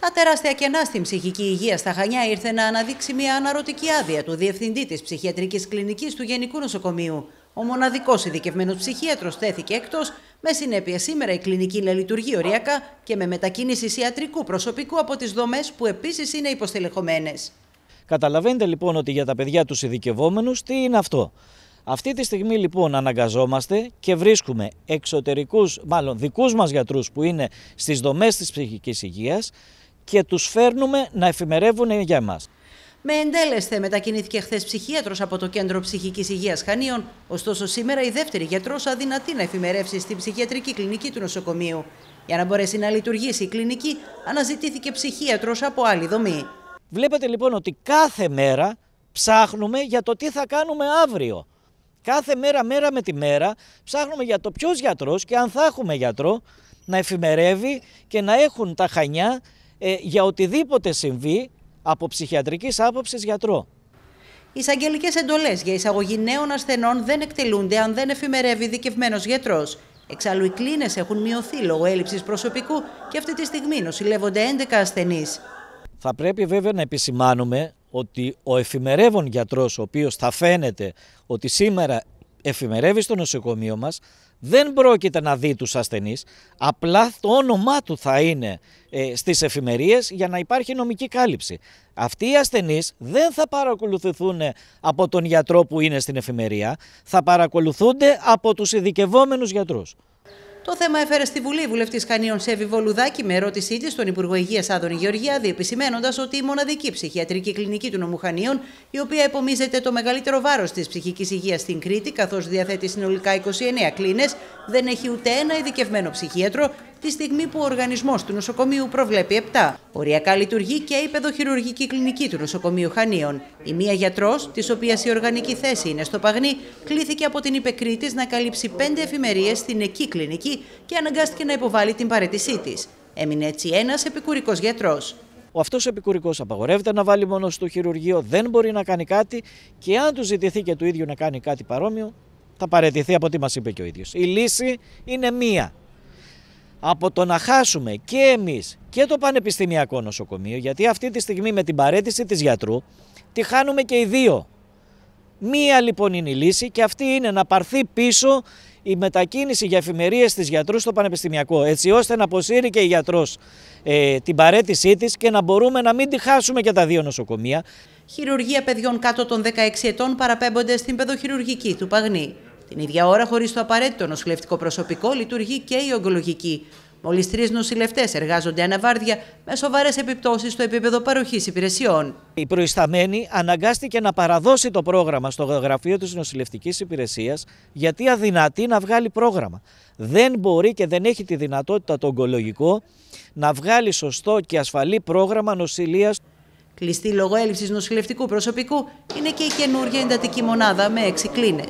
Τα τεράστια κενά στην ψυχική υγεία στα Χανιά ήρθε να αναδείξει μια αναρωτική άδεια του διευθυντή της ψυχιατρικής κλινικής του Γενικού Νοσοκομείου. Ο μοναδικός ειδικευμένος ψυχίατρος τέθηκε εκτός, με συνέπεια σήμερα η κλινική να λειτουργεί οριακά και με μετακίνηση ιατρικού προσωπικού από τις δομές που επίσης είναι υποστελεχωμένες. Καταλαβαίνετε λοιπόν ότι για τα παιδιά τους ειδικευόμενους τι είναι αυτό. Αυτή τη στιγμή λοιπόν αναγκαζόμαστε και βρίσκουμε εξωτερικούς, μάλλον δικούς μας γιατρούς που είναι στις δομές της ψυχικής υγείας, και τους φέρνουμε να εφημερεύουν για εμάς. Με εντέλεσθε μετακινήθηκε χθες ψυχίατρος από το Κέντρο Ψυχικής Υγείας Χανίων. Ωστόσο, σήμερα η δεύτερη γιατρός αδυνατεί να εφημερεύσει στην ψυχιατρική κλινική του νοσοκομείου. Για να μπορέσει να λειτουργήσει η κλινική, αναζητήθηκε ψυχίατρος από άλλη δομή. Βλέπετε λοιπόν ότι κάθε μέρα ψάχνουμε για το τι θα κάνουμε αύριο. Κάθε μέρα, μέρα με τη μέρα, ψάχνουμε για το ποιος γιατρός και αν θα έχουμε γιατρό να εφημερεύει και να έχουν τα χανιά ε, για οτιδήποτε συμβεί από ψυχιατρικής άποψης γιατρό. Οι εισαγγελικές εντολές για εισαγωγή νέων ασθενών δεν εκτελούνται αν δεν εφημερεύει δικευμένο γιατρός. Εξάλλου, οι κλίνες έχουν μειωθεί λόγω έλλειψης προσωπικού και αυτή τη στιγμή νοσηλεύονται 11 ασθενείς. Θα πρέπει βέβαια να επισημάνουμε ότι ο εφημερεύων γιατρός, ο οποίος θα φαίνεται ότι σήμερα εφημερεύει στο νοσοκομείο μας, δεν πρόκειται να δει τους ασθενείς, απλά το όνομά του θα είναι ε, στις εφημερίες για να υπάρχει νομική κάλυψη. Αυτοί οι ασθενείς δεν θα παρακολουθηθούν από τον γιατρό που είναι στην εφημερία, θα παρακολουθούνται από τους ειδικευόμενους γιατρούς. Το θέμα έφερε στη Βουλή η βουλευτής Χανίων Σέβη Βολουδάκη με ερώτησή της στον Υπουργό Υγείας Άδωνη Γεωργιάδη, επισημένοντας ότι η μοναδική ψυχιατρική κλινική του νομού η οποία επομίζεται το μεγαλύτερο βάρος της ψυχικής υγείας στην Κρήτη, καθώς διαθέτει συνολικά 29 κλίνες, δεν έχει ούτε ένα ειδικευμένο ψυχίατρο τη στιγμή που ο οργανισμός του νοσοκομείου προβλέπει 7. Οριακά λειτουργεί και η παιδοχειρουργική κλινική του νοσοκομείου Χανίων. Η μία γιατρός, της οποίας η οργανική θέση είναι στο Παγνί, κλήθηκε από την υπεκρήτη να καλύψει 5 εφημερίες στην εκεί κλινική και αναγκάστηκε να υποβάλει την παρέτησή της. Έμεινε έτσι ένας επικουρικός γιατρός. Ο αυτός επικουρικός απαγορεύεται να βάλει μόνο στο χειρουργείο, δεν μπορεί να κάνει κάτι και αν του ζητηθεί και του ίδιου να κάνει κάτι παρόμοιο, θα παραιτηθεί από τι μας είπε και ο ίδιος. Η λύση είναι μία από το να χάσουμε και εμείς και το Πανεπιστημιακό Νοσοκομείο, γιατί αυτή τη στιγμή με την παρέτηση της γιατρού τη χάνουμε και οι δύο. Μία λοιπόν είναι η λύση και αυτή είναι να πάρθει πίσω η μετακίνηση για εφημερίες της γιατρούς στο Πανεπιστημιακό, έτσι ώστε να αποσύρει και η γιατρός ε, την παρέτησή της και να μπορούμε να μην τη χάσουμε και τα δύο νοσοκομεία. Χειρουργία παιδιών κάτω των 16 ετών παραπέμπονται στην παιδοχειρουργική του Παγνή. Την ίδια ώρα, χωρίς το απαραίτητο νοσηλευτικό προσωπικό, λειτουργεί και η ογκολογική. Μόλις τρεις νοσηλευτές εργάζονται αναβάρδια με σοβαρές επιπτώσεις στο επίπεδο παροχής υπηρεσιών. Η προϊσταμένη αναγκάστηκε να παραδώσει το πρόγραμμα στο γραφείο της νοσηλευτικής υπηρεσίας γιατί αδυνατεί να βγάλει πρόγραμμα. Δεν μπορεί και δεν έχει τη δυνατότητα το ογκολογικό να βγάλει σωστό και ασφαλή πρόγραμμα νοσηλείας. Κλειστή λόγω έλλειψης νοσηλευτικού προσωπικού είναι και η καινούργια εντατική μονάδα με έξι κλίνες.